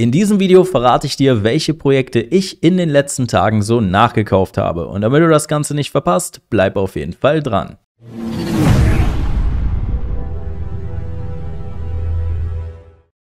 In diesem Video verrate ich dir, welche Projekte ich in den letzten Tagen so nachgekauft habe. Und damit du das Ganze nicht verpasst, bleib auf jeden Fall dran.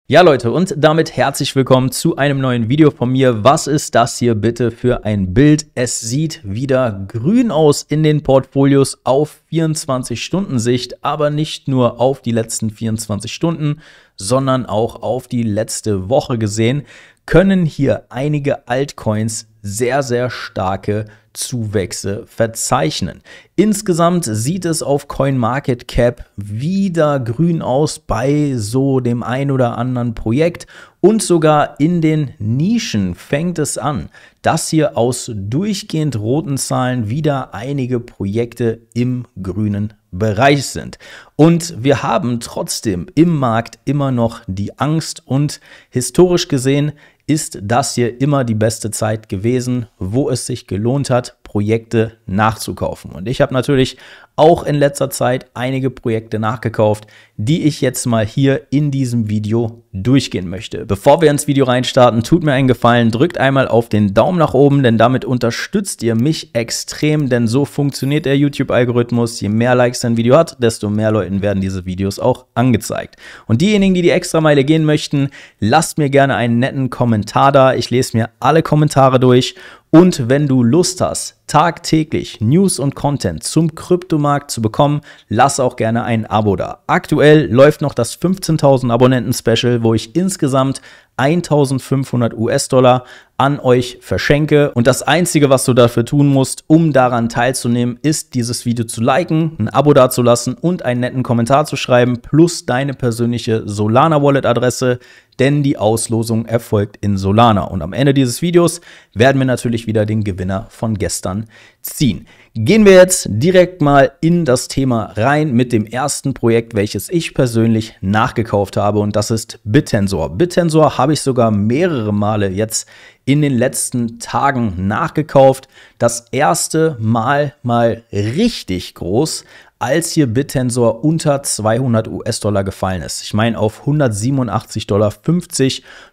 Ja Leute und damit herzlich willkommen zu einem neuen Video von mir. Was ist das hier bitte für ein Bild? Es sieht wieder grün aus in den Portfolios auf 24 Stunden Sicht, aber nicht nur auf die letzten 24 Stunden, sondern auch auf die letzte Woche gesehen, können hier einige Altcoins sehr, sehr starke Zuwächse verzeichnen. Insgesamt sieht es auf CoinMarketCap wieder grün aus bei so dem ein oder anderen Projekt und sogar in den Nischen fängt es an, dass hier aus durchgehend roten Zahlen wieder einige Projekte im grünen Bereich sind. Und wir haben trotzdem im Markt immer noch die Angst und historisch gesehen ist das hier immer die beste Zeit gewesen, wo es sich gelohnt hat, Projekte nachzukaufen. Und ich habe natürlich auch in letzter Zeit einige Projekte nachgekauft, die ich jetzt mal hier in diesem Video durchgehen möchte. Bevor wir ins Video reinstarten, tut mir einen Gefallen, drückt einmal auf den Daumen nach oben, denn damit unterstützt ihr mich extrem, denn so funktioniert der YouTube-Algorithmus. Je mehr Likes dein Video hat, desto mehr Leuten werden diese Videos auch angezeigt. Und diejenigen, die die Extrameile gehen möchten, lasst mir gerne einen netten Kommentar da. Ich lese mir alle Kommentare durch und wenn du Lust hast, tagtäglich News und Content zum Kryptomarkt zu bekommen, lass auch gerne ein Abo da. Aktuell läuft noch das 15.000 Abonnenten Special, wo ich insgesamt 1500 US-Dollar an euch verschenke. Und das Einzige, was du dafür tun musst, um daran teilzunehmen, ist dieses Video zu liken, ein Abo dazulassen und einen netten Kommentar zu schreiben, plus deine persönliche Solana Wallet Adresse, denn die Auslosung erfolgt in Solana. Und am Ende dieses Videos werden wir natürlich wieder den Gewinner von gestern ziehen. Gehen wir jetzt direkt mal in das Thema rein mit dem ersten Projekt, welches ich persönlich nachgekauft habe und das ist BitTensor. BitTensor habe ich sogar mehrere Male jetzt in den letzten Tagen nachgekauft. Das erste Mal mal richtig groß, als hier BitTensor unter 200 US-Dollar gefallen ist. Ich meine auf 187,50 Dollar.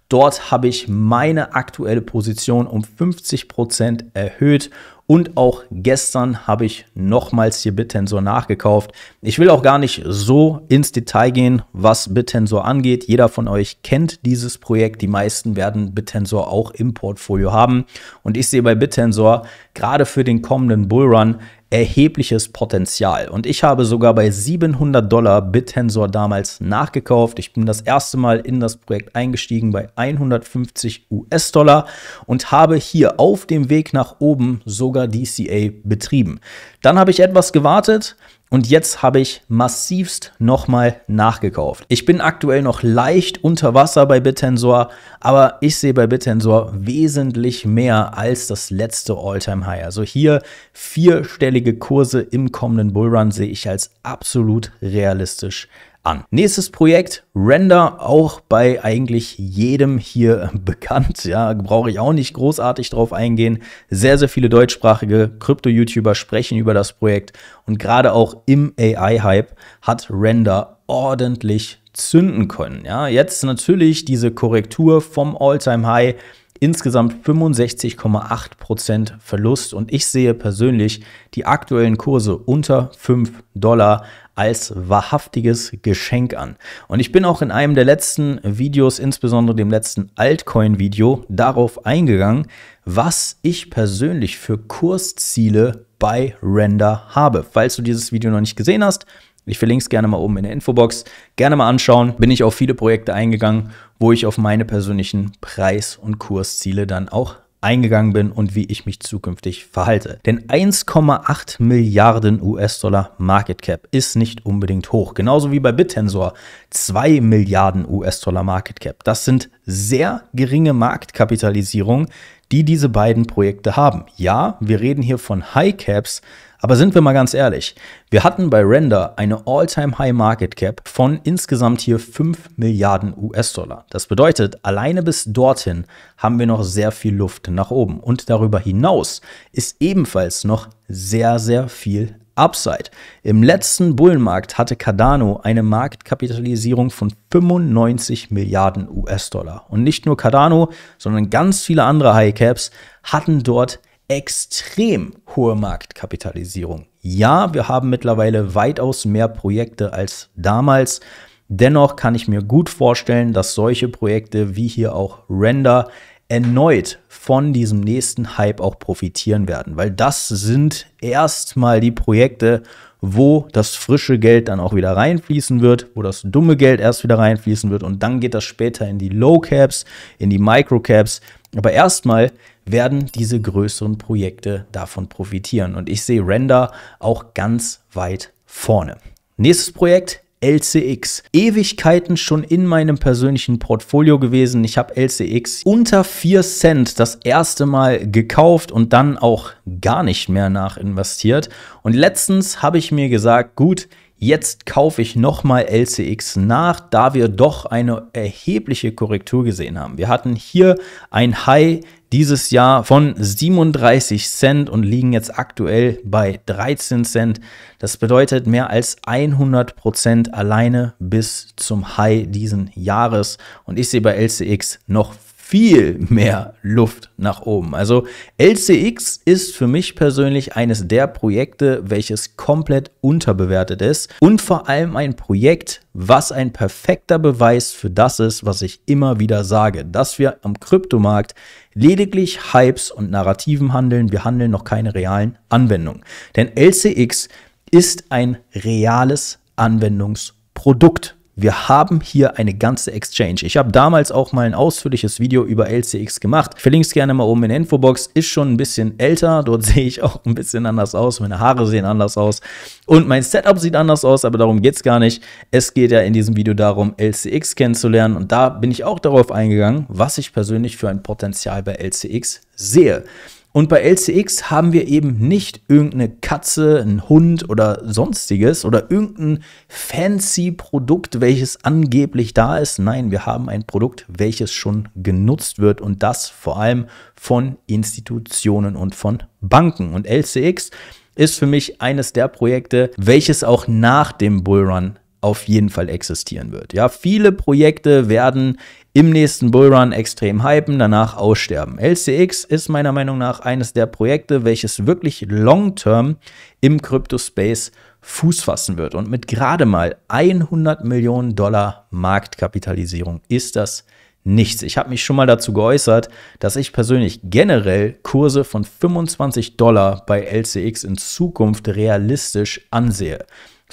Dort habe ich meine aktuelle Position um 50% Prozent erhöht und auch gestern habe ich nochmals hier BitTensor nachgekauft. Ich will auch gar nicht so ins Detail gehen, was BitTensor angeht. Jeder von euch kennt dieses Projekt. Die meisten werden BitTensor auch im Portfolio haben. Und ich sehe bei BitTensor gerade für den kommenden Bullrun erhebliches Potenzial. Und ich habe sogar bei 700 Dollar BitTensor damals nachgekauft. Ich bin das erste Mal in das Projekt eingestiegen bei 150 US-Dollar und habe hier auf dem Weg nach oben sogar DCA betrieben. Dann habe ich etwas gewartet, und jetzt habe ich massivst nochmal nachgekauft. Ich bin aktuell noch leicht unter Wasser bei Bittensor, aber ich sehe bei Bittensor wesentlich mehr als das letzte All-Time-High. Also hier vierstellige Kurse im kommenden Bullrun sehe ich als absolut realistisch an. Nächstes Projekt, Render, auch bei eigentlich jedem hier bekannt. Ja, brauche ich auch nicht großartig drauf eingehen. Sehr, sehr viele deutschsprachige Krypto-YouTuber sprechen über das Projekt und gerade auch im AI-Hype hat Render ordentlich zünden können. Ja, jetzt natürlich diese Korrektur vom All-Time-High insgesamt 65,8% Verlust und ich sehe persönlich die aktuellen Kurse unter 5 Dollar als wahrhaftiges Geschenk an. Und ich bin auch in einem der letzten Videos, insbesondere dem letzten Altcoin-Video, darauf eingegangen, was ich persönlich für Kursziele bei Render habe. Falls du dieses Video noch nicht gesehen hast, ich verlinke es gerne mal oben in der Infobox. Gerne mal anschauen. Bin ich auf viele Projekte eingegangen, wo ich auf meine persönlichen Preis- und Kursziele dann auch eingegangen bin und wie ich mich zukünftig verhalte. Denn 1,8 Milliarden US-Dollar Market Cap ist nicht unbedingt hoch. Genauso wie bei BitTensor 2 Milliarden US-Dollar Market Cap. Das sind sehr geringe Marktkapitalisierungen, die diese beiden Projekte haben. Ja, wir reden hier von High Caps, aber sind wir mal ganz ehrlich, wir hatten bei Render eine All-Time-High-Market-Cap von insgesamt hier 5 Milliarden US-Dollar. Das bedeutet, alleine bis dorthin haben wir noch sehr viel Luft nach oben. Und darüber hinaus ist ebenfalls noch sehr, sehr viel Upside. Im letzten Bullenmarkt hatte Cardano eine Marktkapitalisierung von 95 Milliarden US-Dollar. Und nicht nur Cardano, sondern ganz viele andere High Caps hatten dort extrem hohe Marktkapitalisierung. Ja, wir haben mittlerweile weitaus mehr Projekte als damals. Dennoch kann ich mir gut vorstellen, dass solche Projekte wie hier auch Render erneut von diesem nächsten Hype auch profitieren werden, weil das sind erstmal die Projekte, wo das frische Geld dann auch wieder reinfließen wird, wo das dumme Geld erst wieder reinfließen wird und dann geht das später in die Low Caps, in die Micro Caps aber erstmal werden diese größeren Projekte davon profitieren. Und ich sehe Render auch ganz weit vorne. Nächstes Projekt. LCX. Ewigkeiten schon in meinem persönlichen Portfolio gewesen. Ich habe LCX unter 4 Cent das erste Mal gekauft und dann auch gar nicht mehr nachinvestiert. Und letztens habe ich mir gesagt, gut, Jetzt kaufe ich nochmal LCX nach, da wir doch eine erhebliche Korrektur gesehen haben. Wir hatten hier ein High dieses Jahr von 37 Cent und liegen jetzt aktuell bei 13 Cent. Das bedeutet mehr als 100 Prozent alleine bis zum High diesen Jahres. Und ich sehe bei LCX noch viel mehr Luft nach oben. Also LCX ist für mich persönlich eines der Projekte, welches komplett unterbewertet ist und vor allem ein Projekt, was ein perfekter Beweis für das ist, was ich immer wieder sage, dass wir am Kryptomarkt lediglich Hypes und Narrativen handeln, wir handeln noch keine realen Anwendungen. Denn LCX ist ein reales Anwendungsprodukt. Wir haben hier eine ganze Exchange. Ich habe damals auch mal ein ausführliches Video über LCX gemacht. Verlinke es gerne mal oben in der Infobox. Ist schon ein bisschen älter. Dort sehe ich auch ein bisschen anders aus. Meine Haare sehen anders aus. Und mein Setup sieht anders aus, aber darum geht es gar nicht. Es geht ja in diesem Video darum, LCX kennenzulernen. Und da bin ich auch darauf eingegangen, was ich persönlich für ein Potenzial bei LCX sehe. Und bei LCX haben wir eben nicht irgendeine Katze, einen Hund oder sonstiges oder irgendein fancy Produkt, welches angeblich da ist. Nein, wir haben ein Produkt, welches schon genutzt wird und das vor allem von Institutionen und von Banken. Und LCX ist für mich eines der Projekte, welches auch nach dem Bullrun auf jeden Fall existieren wird. Ja, viele Projekte werden im nächsten Bullrun extrem hypen, danach aussterben. LCX ist meiner Meinung nach eines der Projekte, welches wirklich long-term im Crypto-Space Fuß fassen wird. Und mit gerade mal 100 Millionen Dollar Marktkapitalisierung ist das nichts. Ich habe mich schon mal dazu geäußert, dass ich persönlich generell Kurse von 25 Dollar bei LCX in Zukunft realistisch ansehe.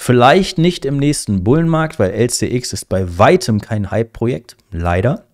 Vielleicht nicht im nächsten Bullenmarkt, weil LCX ist bei weitem kein Hype-Projekt, leider.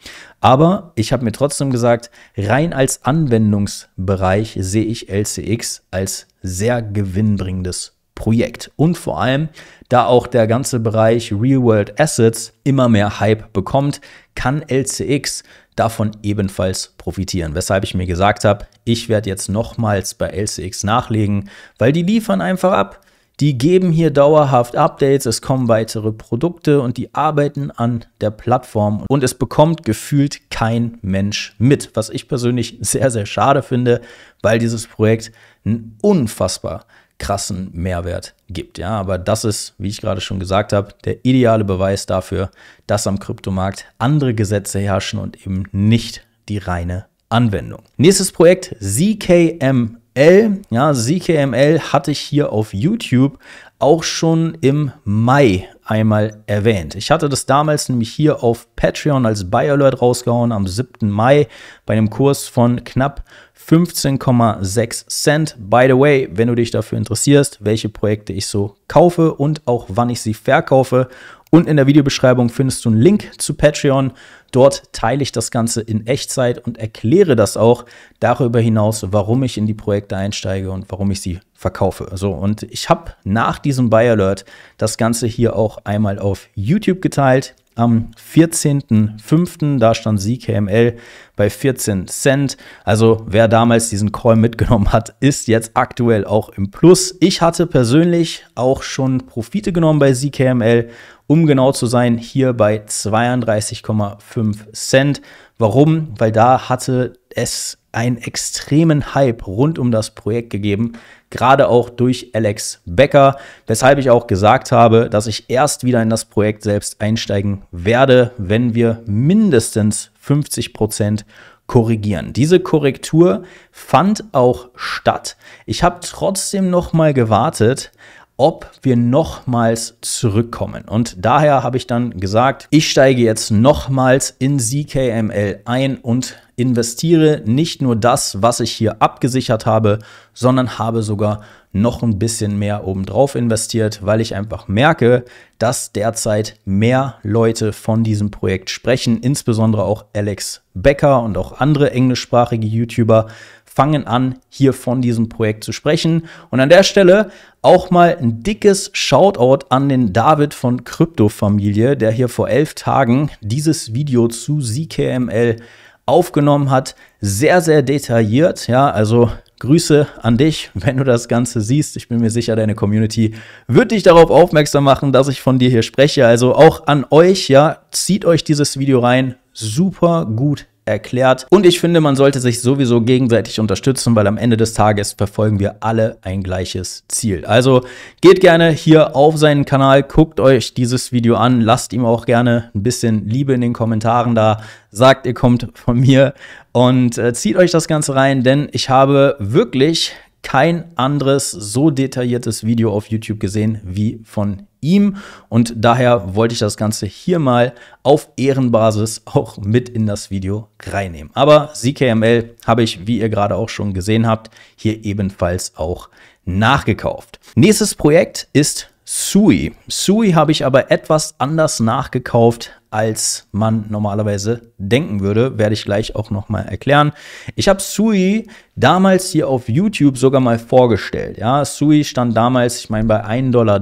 Aber ich habe mir trotzdem gesagt, rein als Anwendungsbereich sehe ich LCX als sehr gewinnbringendes Projekt. Und vor allem, da auch der ganze Bereich Real World Assets immer mehr Hype bekommt, kann LCX davon ebenfalls profitieren. Weshalb ich mir gesagt habe, ich werde jetzt nochmals bei LCX nachlegen, weil die liefern einfach ab. Die geben hier dauerhaft Updates, es kommen weitere Produkte und die arbeiten an der Plattform und es bekommt gefühlt kein Mensch mit, was ich persönlich sehr, sehr schade finde, weil dieses Projekt einen unfassbar krassen Mehrwert gibt. Ja, aber das ist, wie ich gerade schon gesagt habe, der ideale Beweis dafür, dass am Kryptomarkt andere Gesetze herrschen und eben nicht die reine Anwendung. Nächstes Projekt ZKM ZKML. Ja, ZKML hatte ich hier auf YouTube auch schon im Mai einmal erwähnt. Ich hatte das damals nämlich hier auf Patreon als Buy Alert rausgehauen am 7. Mai bei einem Kurs von knapp 15,6 Cent. By the way, wenn du dich dafür interessierst, welche Projekte ich so kaufe und auch wann ich sie verkaufe und in der Videobeschreibung findest du einen Link zu Patreon. Dort teile ich das Ganze in Echtzeit und erkläre das auch darüber hinaus, warum ich in die Projekte einsteige und warum ich sie verkaufe. So, und ich habe nach diesem Buy Alert das Ganze hier auch einmal auf YouTube geteilt am 14.05. Da stand CKML bei 14 Cent. Also wer damals diesen Call mitgenommen hat, ist jetzt aktuell auch im Plus. Ich hatte persönlich auch schon Profite genommen bei CKML, um genau zu sein, hier bei 32,5 Cent. Warum? Weil da hatte es einen extremen Hype rund um das Projekt gegeben, gerade auch durch Alex Becker, weshalb ich auch gesagt habe, dass ich erst wieder in das Projekt selbst einsteigen werde, wenn wir mindestens 50 Prozent korrigieren. Diese Korrektur fand auch statt. Ich habe trotzdem noch mal gewartet ob wir nochmals zurückkommen. Und daher habe ich dann gesagt, ich steige jetzt nochmals in ZKML ein und investiere nicht nur das, was ich hier abgesichert habe, sondern habe sogar noch ein bisschen mehr obendrauf investiert, weil ich einfach merke, dass derzeit mehr Leute von diesem Projekt sprechen, insbesondere auch Alex Becker und auch andere englischsprachige YouTuber, fangen an, hier von diesem Projekt zu sprechen. Und an der Stelle auch mal ein dickes Shoutout an den David von Kryptofamilie, der hier vor elf Tagen dieses Video zu ZKML aufgenommen hat. Sehr, sehr detailliert. Ja, also Grüße an dich, wenn du das Ganze siehst. Ich bin mir sicher, deine Community wird dich darauf aufmerksam machen, dass ich von dir hier spreche. Also auch an euch, ja, zieht euch dieses Video rein. Super gut erklärt. Und ich finde, man sollte sich sowieso gegenseitig unterstützen, weil am Ende des Tages verfolgen wir alle ein gleiches Ziel. Also geht gerne hier auf seinen Kanal, guckt euch dieses Video an, lasst ihm auch gerne ein bisschen Liebe in den Kommentaren da, sagt, ihr kommt von mir und äh, zieht euch das Ganze rein, denn ich habe wirklich kein anderes so detailliertes Video auf YouTube gesehen wie von ihm. Und daher wollte ich das Ganze hier mal auf Ehrenbasis auch mit in das Video reinnehmen. Aber ZKML habe ich, wie ihr gerade auch schon gesehen habt, hier ebenfalls auch nachgekauft. Nächstes Projekt ist Sui. Sui habe ich aber etwas anders nachgekauft, als man normalerweise denken würde. Werde ich gleich auch nochmal erklären. Ich habe Sui damals hier auf YouTube sogar mal vorgestellt. Ja, Sui stand damals, ich meine, bei 1,13 Dollar.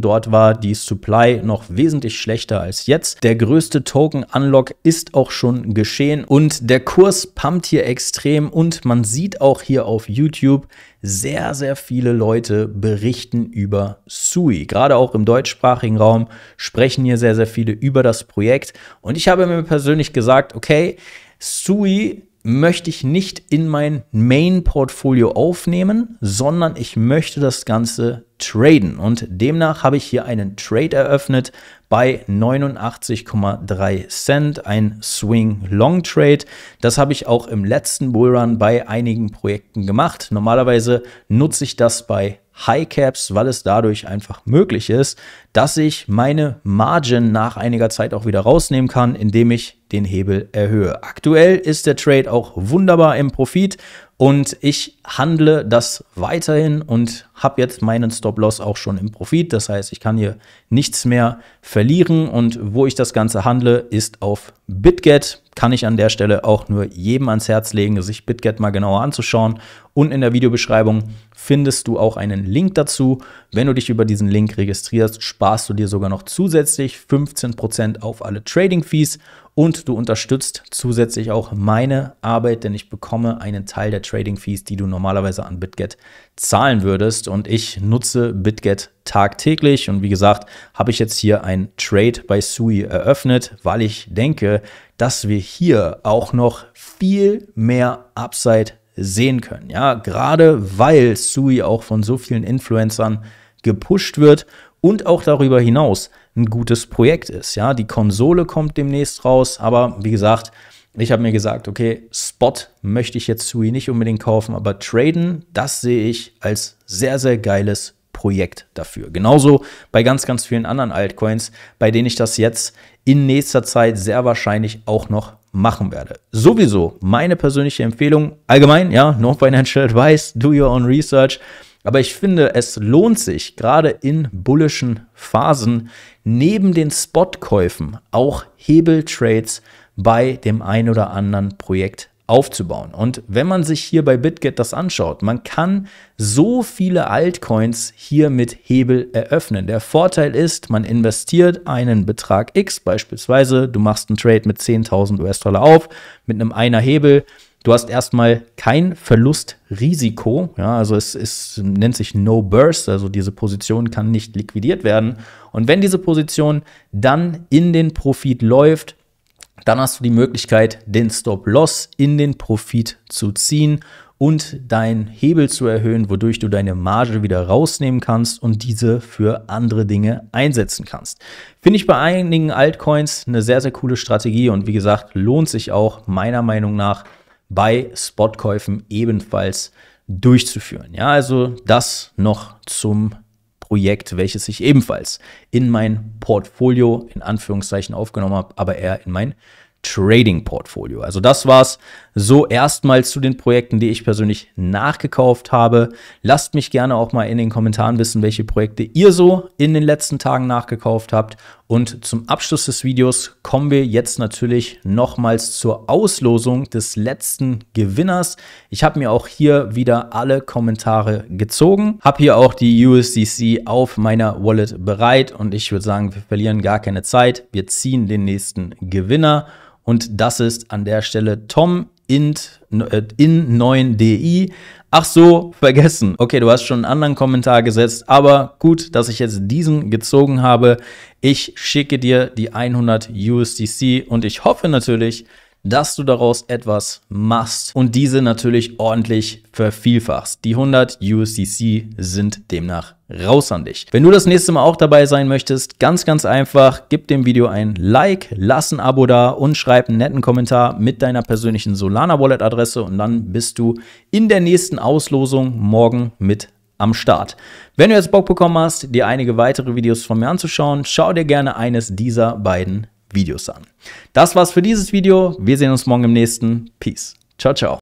Dort war die Supply noch wesentlich schlechter als jetzt. Der größte Token-Unlock ist auch schon geschehen und der Kurs pumpt hier extrem und man sieht auch hier auf YouTube, sehr, sehr viele Leute berichten über SUI. Gerade auch im deutschsprachigen Raum sprechen hier sehr, sehr viele über das Projekt. Und ich habe mir persönlich gesagt, okay, SUI möchte ich nicht in mein Main-Portfolio aufnehmen, sondern ich möchte das Ganze traden. Und demnach habe ich hier einen Trade eröffnet bei 89,3 Cent, ein Swing Long Trade. Das habe ich auch im letzten Bullrun bei einigen Projekten gemacht. Normalerweise nutze ich das bei High Caps, weil es dadurch einfach möglich ist, dass ich meine Margin nach einiger Zeit auch wieder rausnehmen kann, indem ich den Hebel erhöhe. Aktuell ist der Trade auch wunderbar im Profit und ich handle das weiterhin und habe jetzt meinen Stop-Loss auch schon im Profit. Das heißt, ich kann hier nichts mehr verlieren und wo ich das Ganze handle, ist auf BitGet. Kann ich an der Stelle auch nur jedem ans Herz legen, sich BitGet mal genauer anzuschauen. Und in der Videobeschreibung findest du auch einen Link dazu. Wenn du dich über diesen Link registrierst, sparst du dir sogar noch zusätzlich 15% auf alle Trading-Fees und du unterstützt zusätzlich auch meine Arbeit, denn ich bekomme einen Teil der Trading Fees, die du normalerweise an Bitget zahlen würdest und ich nutze Bitget tagtäglich und wie gesagt, habe ich jetzt hier ein Trade bei Sui eröffnet, weil ich denke, dass wir hier auch noch viel mehr Upside sehen können. Ja, gerade weil Sui auch von so vielen Influencern gepusht wird und auch darüber hinaus ein gutes Projekt ist. Ja, die Konsole kommt demnächst raus, aber wie gesagt, ich habe mir gesagt, okay, Spot möchte ich jetzt Sui nicht unbedingt kaufen, aber Traden, das sehe ich als sehr, sehr geiles Projekt dafür. Genauso bei ganz, ganz vielen anderen Altcoins, bei denen ich das jetzt in nächster Zeit sehr wahrscheinlich auch noch machen werde. Sowieso meine persönliche Empfehlung, allgemein, ja, no financial advice, do your own research. Aber ich finde, es lohnt sich, gerade in bullischen Phasen neben den Spotkäufen auch Hebeltrades bei dem ein oder anderen Projekt aufzubauen. Und wenn man sich hier bei BitGet das anschaut, man kann so viele Altcoins hier mit Hebel eröffnen. Der Vorteil ist, man investiert einen Betrag X, beispielsweise du machst einen Trade mit 10.000 US-Dollar auf, mit einem einer Hebel Du hast erstmal kein Verlustrisiko. Ja, also es, es nennt sich No Burst, also diese Position kann nicht liquidiert werden. Und wenn diese Position dann in den Profit läuft, dann hast du die Möglichkeit, den Stop-Loss in den Profit zu ziehen und deinen Hebel zu erhöhen, wodurch du deine Marge wieder rausnehmen kannst und diese für andere Dinge einsetzen kannst. Finde ich bei einigen Altcoins eine sehr, sehr coole Strategie und wie gesagt, lohnt sich auch meiner Meinung nach bei Spotkäufen ebenfalls durchzuführen. Ja, also das noch zum Projekt, welches ich ebenfalls in mein Portfolio in Anführungszeichen aufgenommen habe, aber eher in mein Trading Portfolio. Also das war's so erstmal zu den Projekten, die ich persönlich nachgekauft habe. Lasst mich gerne auch mal in den Kommentaren wissen, welche Projekte ihr so in den letzten Tagen nachgekauft habt. Und zum Abschluss des Videos kommen wir jetzt natürlich nochmals zur Auslosung des letzten Gewinners. Ich habe mir auch hier wieder alle Kommentare gezogen, habe hier auch die USDC auf meiner Wallet bereit und ich würde sagen, wir verlieren gar keine Zeit. Wir ziehen den nächsten Gewinner. Und das ist an der Stelle Tom int äh, in 9di. Ach so, vergessen. Okay, du hast schon einen anderen Kommentar gesetzt, aber gut, dass ich jetzt diesen gezogen habe. Ich schicke dir die 100 USDC und ich hoffe natürlich, dass du daraus etwas machst und diese natürlich ordentlich vervielfachst. Die 100 USDC sind demnach raus an dich. Wenn du das nächste Mal auch dabei sein möchtest, ganz, ganz einfach, gib dem Video ein Like, lass ein Abo da und schreib einen netten Kommentar mit deiner persönlichen Solana Wallet Adresse und dann bist du in der nächsten Auslosung morgen mit am Start. Wenn du jetzt Bock bekommen hast, dir einige weitere Videos von mir anzuschauen, schau dir gerne eines dieser beiden Videos an. Das war's für dieses Video. Wir sehen uns morgen im nächsten. Peace. Ciao, ciao.